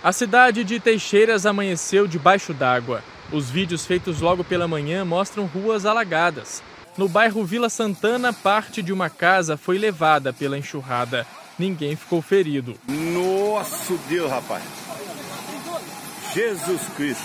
A cidade de Teixeiras amanheceu debaixo d'água. Os vídeos feitos logo pela manhã mostram ruas alagadas. No bairro Vila Santana, parte de uma casa foi levada pela enxurrada. Ninguém ficou ferido. Nossa Deus, rapaz! Jesus Cristo!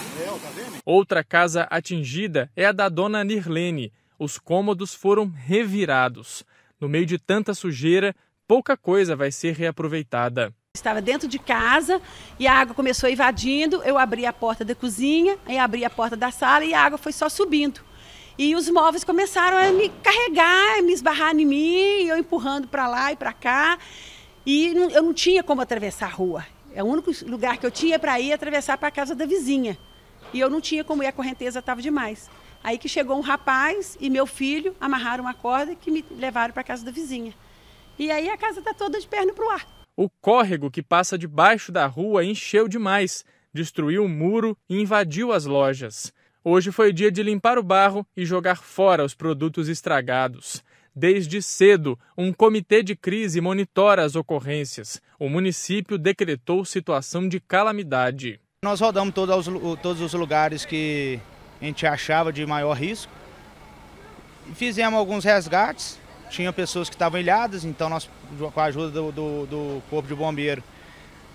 Outra casa atingida é a da dona Nirlene. Os cômodos foram revirados. No meio de tanta sujeira, pouca coisa vai ser reaproveitada. Estava dentro de casa e a água começou invadindo. Eu abri a porta da cozinha, aí abri a porta da sala e a água foi só subindo. E os móveis começaram a me carregar, a me esbarrar em mim, eu empurrando para lá e para cá. E eu não tinha como atravessar a rua. É o único lugar que eu tinha para ir é atravessar para a casa da vizinha. E eu não tinha como ir, a correnteza estava demais. Aí que chegou um rapaz e meu filho amarraram uma corda que me levaram para a casa da vizinha. E aí a casa está toda de perna para o ar. O córrego que passa debaixo da rua encheu demais, destruiu o muro e invadiu as lojas. Hoje foi dia de limpar o barro e jogar fora os produtos estragados. Desde cedo, um comitê de crise monitora as ocorrências. O município decretou situação de calamidade. Nós rodamos todos os, todos os lugares que a gente achava de maior risco. Fizemos alguns resgates, tinha pessoas que estavam ilhadas, então nós, com a ajuda do, do, do Corpo de Bombeiro,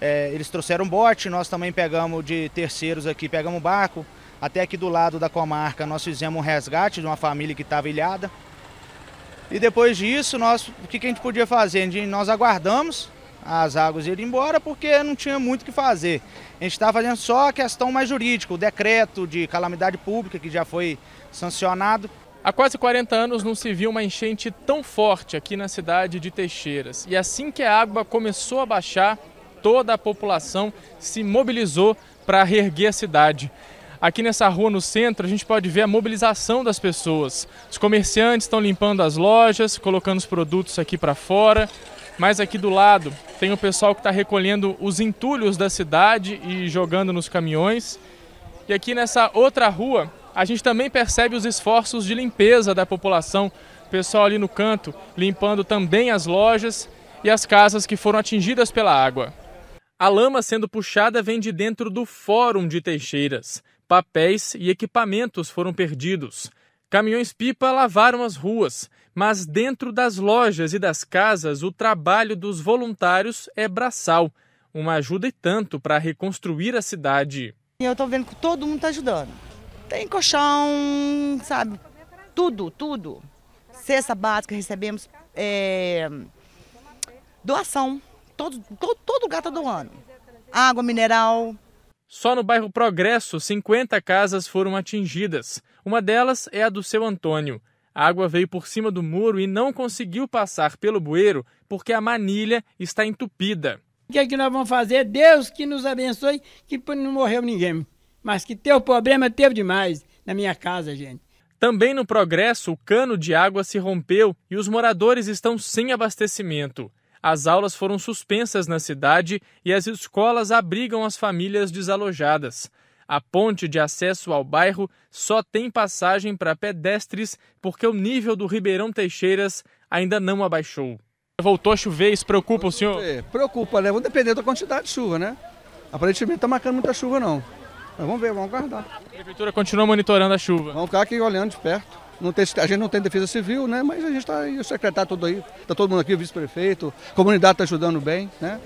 é, eles trouxeram um bote, nós também pegamos de terceiros aqui, pegamos um barco. Até aqui do lado da comarca nós fizemos um resgate de uma família que estava ilhada. E depois disso, nós, o que, que a gente podia fazer? Gente, nós aguardamos as águas irem embora porque não tinha muito o que fazer. A gente estava fazendo só a questão mais jurídica, o decreto de calamidade pública que já foi sancionado. Há quase 40 anos não se viu uma enchente tão forte aqui na cidade de Teixeiras. E assim que a água começou a baixar, toda a população se mobilizou para reerguer a cidade. Aqui nessa rua no centro, a gente pode ver a mobilização das pessoas. Os comerciantes estão limpando as lojas, colocando os produtos aqui para fora. Mas aqui do lado tem o pessoal que está recolhendo os entulhos da cidade e jogando nos caminhões. E aqui nessa outra rua, a gente também percebe os esforços de limpeza da população, o pessoal ali no canto limpando também as lojas e as casas que foram atingidas pela água. A lama sendo puxada vem de dentro do Fórum de Teixeiras. Papéis e equipamentos foram perdidos. Caminhões-pipa lavaram as ruas, mas dentro das lojas e das casas o trabalho dos voluntários é braçal uma ajuda e tanto para reconstruir a cidade. Eu estou vendo que todo mundo está ajudando. Tem colchão, sabe? Tudo, tudo. Cesta básica, recebemos é, doação. Todo, todo, todo lugar é está doando. Água mineral. Só no bairro Progresso, 50 casas foram atingidas. Uma delas é a do seu Antônio. A água veio por cima do muro e não conseguiu passar pelo bueiro porque a manilha está entupida. O que, é que nós vamos fazer? Deus que nos abençoe, que não morreu ninguém mas que teu problema teve demais na minha casa, gente. Também no Progresso, o cano de água se rompeu e os moradores estão sem abastecimento. As aulas foram suspensas na cidade e as escolas abrigam as famílias desalojadas. A ponte de acesso ao bairro só tem passagem para pedestres porque o nível do Ribeirão Teixeiras ainda não abaixou. Voltou a chover, isso preocupa o senhor? Preocupa, né? Vou depender da quantidade de chuva, né? Aparentemente está marcando muita chuva, não. Mas vamos ver, vamos guardar. A prefeitura continua monitorando a chuva. Vamos ficar aqui olhando de perto. Não tem, a gente não tem defesa civil, né? Mas a gente está aí, o secretário todo aí, está todo mundo aqui, o vice-prefeito, a comunidade está ajudando bem, né?